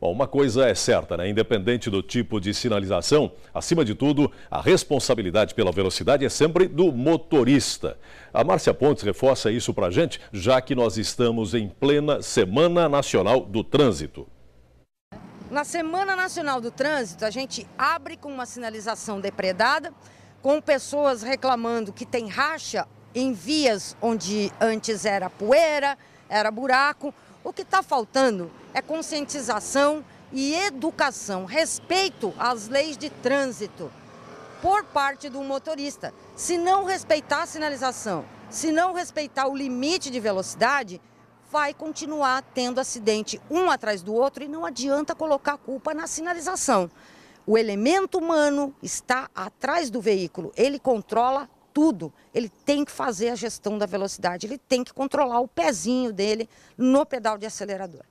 Bom, uma coisa é certa, né? Independente do tipo de sinalização, acima de tudo, a responsabilidade pela velocidade é sempre do motorista. A Márcia Pontes reforça isso para a gente, já que nós estamos em plena Semana Nacional do Trânsito. Na Semana Nacional do Trânsito, a gente abre com uma sinalização depredada, com pessoas reclamando que tem racha em vias onde antes era poeira, era buraco, o que está faltando é conscientização e educação, respeito às leis de trânsito por parte do motorista. Se não respeitar a sinalização, se não respeitar o limite de velocidade, vai continuar tendo acidente um atrás do outro e não adianta colocar a culpa na sinalização. O elemento humano está atrás do veículo, ele controla tudo, ele tem que fazer a gestão da velocidade, ele tem que controlar o pezinho dele no pedal de acelerador.